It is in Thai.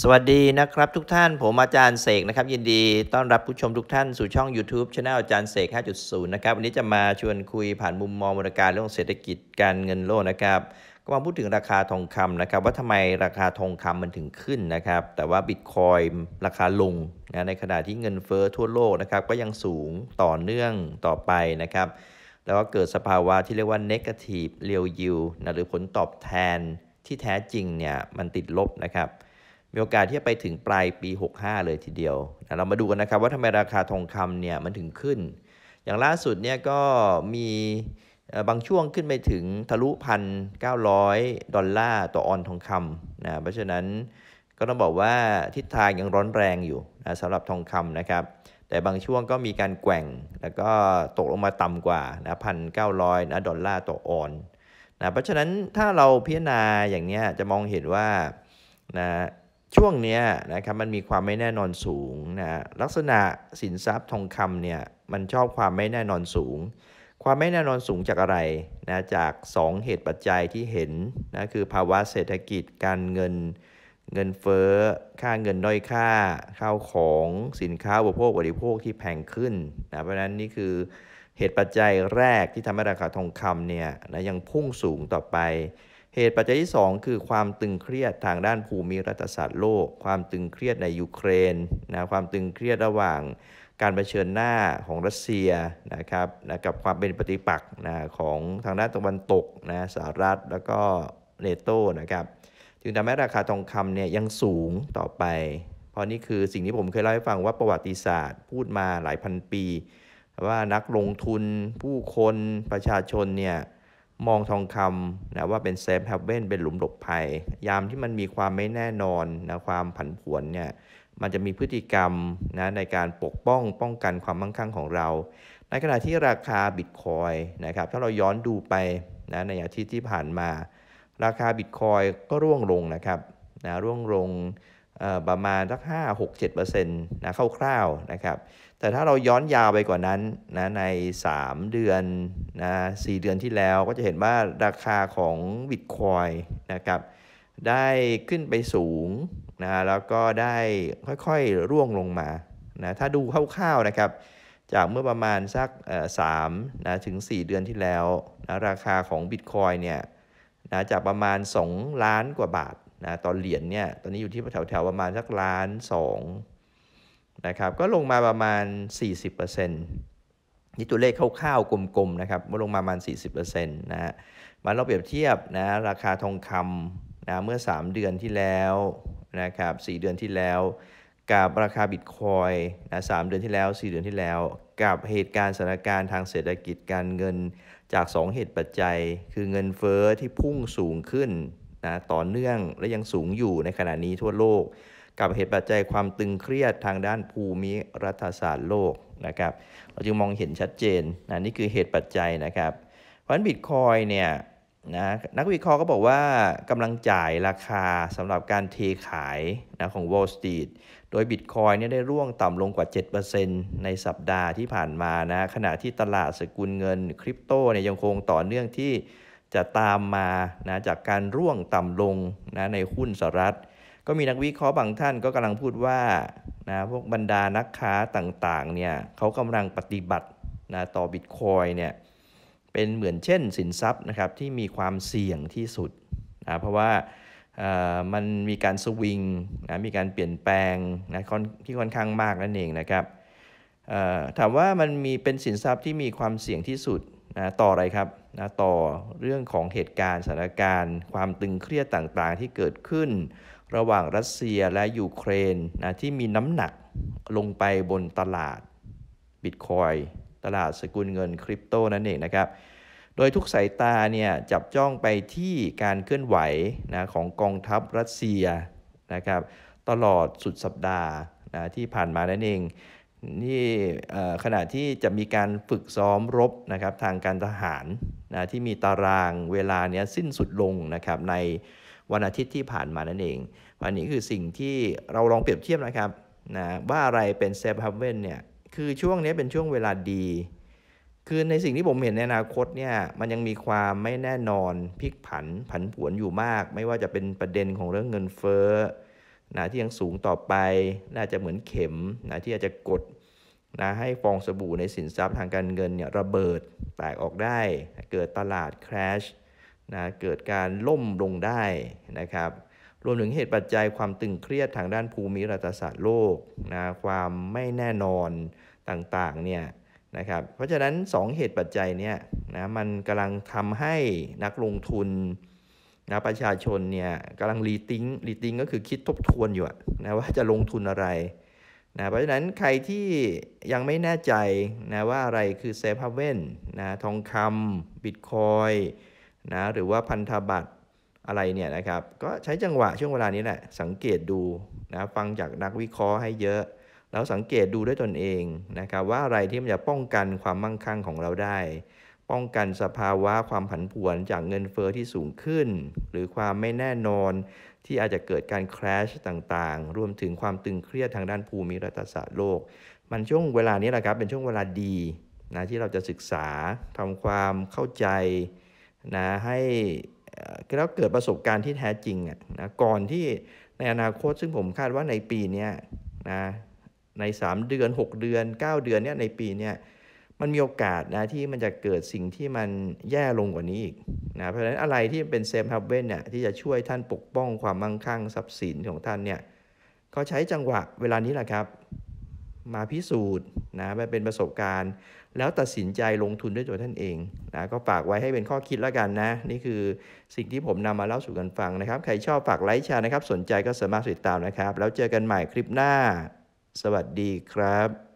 สวัสดีนะครับทุกท่าน ผมอาจารย์เสกนะครับ ยินดี ต้อนรับผู้ชมทุกท่านสู่ช่อง YouTube c h anel อาจารย์เสก 5.0นะครับวันนี้จะมาชวนคุยผ่านมุมมองมรลการเรื่องเศรษฐกิจการเงินโลกนะครับ ก็มาพูดถึงราคาทองคำนะครับ ว่าทำไมราคาทองคำมันถึงขึ้นนะครับ แต่ว่าบิตคอยราคาลงนะในขณะที่เงินเฟอ้อทั่วโลกนะครับ ก็ยังสูงต่อเนื่องต่อไปนะครับแล้วก็เกิดสภาวะที่เรียกว่า negative real yield นะหรือผลตอบแทนที่แท้จริงเนี่ยมันติดลบนะครับมีโอกาสที่จะไปถึงปลายปี 65 เลยทีเดียวนะเรามาดูกันนะครับว่าทำไมราคาทองคำเนี่ยมันถึงขึ้น อย่างล่าสุดเนี่ยก็มีบางช่วงขึ้นไปถึงทะลุพันเก้าร้อยดอลลาร์ต่อออนทองคำนะ เพราะฉะนั้นก็ต้องบอกว่าทิศทางยังร้อนแรงอยู่นะสำหรับทองคำนะครับ แต่บางช่วงก็มีการแกว่งแล้วก็ตกลงมาต่ำกว่านะพันเก้าร้อยนะดอลลาร์ต่อออนนะ เพราะฉะนั้นถ้าเราพิจารณาอย่างนี้จะมองเห็นว่านะช่วงนี้นะครับมันมีความไม่แน่นอนสูงนะลักษณะสินทรัพย์ทองคำเนี่ยมันชอบความไม่แน่นอนสูง ความไม่แน่นอนสูงจากอะไรนะจาก 2 เหตุปัจจัยที่เห็นนะคือภาวะเศรษฐกิจการเงินเงินเฟ้อค่าเงินด้อยค่าข้าวของสินค้าอุปโภคบริโภคที่แพงขึ้นนะเพราะนั้นนี่คือเหตุปัจจัยแรกที่ทำให้ราคาทองคำเนี่ยนะยังพุ่งสูงต่อไปเหตุปัจจัยที่ 2 คือความตึงเครียดทางด้านภูมิรัฐศาสตร์โลก ความตึงเครียดในยูเครนนะความตึงเครียดระหว่างการเผชิญหน้าของรัสเซียนะครับนะกับความเป็นปฏิปักษ์นะของทางด้านตะวันตกนะสหรัฐแล้วก็เนโตนะครับจึงทำให้ราคาทองคำเนี่ยยังสูงต่อไปเพราะนี่คือสิ่งที่ผมเคยเล่าให้ฟังว่าประวัติศาสตร์ พูดมาหลายพันปีว่านักลงทุนผู้คนประชาชนเนี่ยมองทองคำนะว่าเป็นเซฟเฮเว่นเป็นหลุมหลบภัย ยามที่มันมีความไม่แน่นอนนะความผันผวนเนี่ยมันจะมีพฤติกรรมนะในการปกป้องป้องกันความมั่งคั่งของเรา ในขณะที่ราคาบิตคอยนะครับถ้าเราย้อนดูไปนะในอาทิตย์ที่ผ่านมา ราคาบิตคอยก็ร่วงลงนะครับนะร่วงลงประมาณสัก 5 6 7เปอร์เซ็นต์นะคร่าวๆนะครับ แต่ถ้าเราย้อนยาวไปกว่านั้นนะใน 3 เดือนนะสเดือนที่แล้วก็จะเห็นว่าราคาของบิตคอยนะครับได้ขึ้นไปสูงนะแล้วก็ได้ค่อยๆร่วงลงมานะถ้าดูคร่าวๆนะครับจากเมื่อประมาณสักสามนะถึง 4 เดือนที่แล้วนะราคาของบิตคอยเนี่ยนะจากประมาณ 2 ล้านกว่าบาทนะตอนเหรียญเนี่ยตอนนี้อยู่ที่แถวๆ ประมาณสักล้าน2นะครับก็ลงมาประมาณ 40%นนี่ตัวเลขคร่าวๆกลมๆนะครับ่อลงมาประมาณ40%นะฮะมาเราเปรียบเทียบนะราคาทองคำนะเมื่อ 3 เดือนที่แล้วนะครับ4เดือนที่แล้ว กับราคาบิตคอยนะสเดือนที่แล้ว 4 เดือนที่แล้ว กับเหตุการณ์สถานการณ์ทางเศรษฐกิจการเงินจาก 2 เหตุปัจจัยคือเงินเฟอ้อที่พุ่งสูงขึ้นนะต่อเนื่องและยังสูงอยู่ในขณะนี้ทั่วโลก กับเหตุปัจจัยความตึงเครียดทางด้านภูมิรัฐศาสตร์โลกนะครับ เราจึงมองเห็นชัดเจนนะนี่คือเหตุปัจจัยนะครับ เพราะฉะนั้นบิตคอยเนี่ยนะนักวิเคราะห์ก็บอกว่ากำลังจ่ายราคาสำหรับการเทขายนะของ Wall Street โดยบิตคอยเนี่ยได้ร่วงต่ำลงกว่า 7%ในสัปดาห์ที่ผ่านมานะขณะที่ตลาดสกุลเงินคริปโตเนี่ยยังคงต่อเนื่องที่จะตามมานะจากการร่วงต่ำลงนะในหุ้นสหรัฐก็มีนักวิเคราะห์บางท่านก็กำลังพูดว่า นะ พวกบรรดานักค้าต่างๆเนี่ยเขากำลังปฏิบัติ นะ ต่อบิตคอยเนี่ย เป็นเหมือนเช่นสินทรัพย์นะครับที่มีความเสี่ยงที่สุด นะ เพราะว่ามันมีการสวิงนะ มีการเปลี่ยนแปลงนะที่ค่อนข้างมากนั่นเองนะครับถามว่ามันมีเป็นสินทรัพย์ที่มีความเสี่ยงที่สุดนะ ต่ออะไรครับ นะ ต่อเรื่องของเหตุการณ์สถานการณ์ ความตึงเครียดต่างๆที่เกิดขึ้นระหว่างรัสเซียและยูเครนนะที่มีน้ำหนักลงไปบนตลาดบิตคอยตลาดสกุลเงินคริปโตนั่นเองนะครับ โดยทุกสายตาเนี่ย จับจ้องไปที่การเคลื่อนไหวนะของกองทัพรัสเซียนะครับตลอดสุดสัปดาห์นะที่ผ่านมานั่นเองนี่ขณะที่จะมีการฝึกซ้อมรบนะครับทางการทหารนะที่มีตารางเวลาเนี้ยสิ้นสุดลงนะครับในวันอาทิตย์ที่ผ่านมานั่นเอง วันนี้คือสิ่งที่เราลองเปรียบเทียบนะครับนะว่าอะไรเป็นเซฟเฮเวนเนี่ยคือช่วงนี้เป็นช่วงเวลาดี คือในสิ่งที่ผมเห็นในอนาคตเนี่ย มันยังมีความไม่แน่นอนพลิกผันผันผวนอยู่มาก ไม่ว่าจะเป็นประเด็นของเรื่องเงินเฟ้อนะที่ยังสูงต่อไปน่าจะเหมือนเข็มนะที่อาจจะกดนะให้ฟองสบู่ในสินทรัพย์ทางการเงินเนี่ยระเบิดแตกออกได้ เกิดตลาดคราชนะเกิดการล่มลงได้นะครับ รวมถึงเหตุปัจจัยความตึงเครียดทางด้านภูมิรัฐศาสตร์โลกนะความไม่แน่นอนต่างๆเนี่ยนะครับ เพราะฉะนั้น 2 เหตุปัจจัยเนี่ยนะ มันกำลังทำให้นักลงทุนนะประชาชนเนี่ยกำลังรีทิ้งรีทิ้งก็คือคิดทบทวนอยู่นะว่าจะลงทุนอะไรนะ เพราะฉะนั้นใครที่ยังไม่แน่ใจนะว่าอะไรคือเซฟเฮเว่นนะทองคำ บิตคอยนะหรือว่าพันธบัตรอะไรเนี่ยนะครับ ก็ใช้จังหวะช่วงเวลานี้แหละ สังเกตดูนะฟังจากนักวิเคราะห์ให้เยอะ แล้วสังเกตดูด้วยตนเองนะครับว่าอะไรที่มันจะป้องกันความมั่งคั่งของเราได้ ป้องกันสภาวะความผันผวนจากเงินเฟอ้อที่สูงขึ้น หรือความไม่แน่นอน ที่อาจจะเกิดการแครชต่างๆ รวมถึงความตึงเครียดทางด้านภูมิรัฐศาสตร์โลก มันช่วงเวลานี้แหละครับเป็นช่วงเวลาดีนะที่เราจะศึกษาทำความเข้าใจนะให้แล้วเกิดประสบการณ์ที่แท้จริงอ่ะนะก่อนที่ในอนาคตซึ่งผมคาดว่าในปีนี้นะใน 3 เดือน 6 เดือน 9 เดือนเนี้ยในปีเนี้ยมันมีโอกาสนะที่มันจะเกิดสิ่งที่มันแย่ลงกว่านี้อีกนะเพราะฉะนั้นอะไรที่เป็นเซฟฮับเบินเนี่ยที่จะช่วยท่านปกป้องความมั่งคั่งทรัพย์สินของท่านเนี่ยก็ใช้จังหวะเวลานี้แหละครับมาพิสูจน์นะมาเป็นประสบการณ์ แล้วตัดสินใจลงทุนด้วยตัวท่านเองนะก็ฝากไว้ให้เป็นข้อคิดแล้วกันนะ นี่คือสิ่งที่ผมนำมาเล่าสู่กันฟังนะครับ ใครชอบฝากไลค์แชร์นะครับ สนใจก็สามารถติดตามนะครับ แล้วเจอกันใหม่คลิปหน้าสวัสดีครับ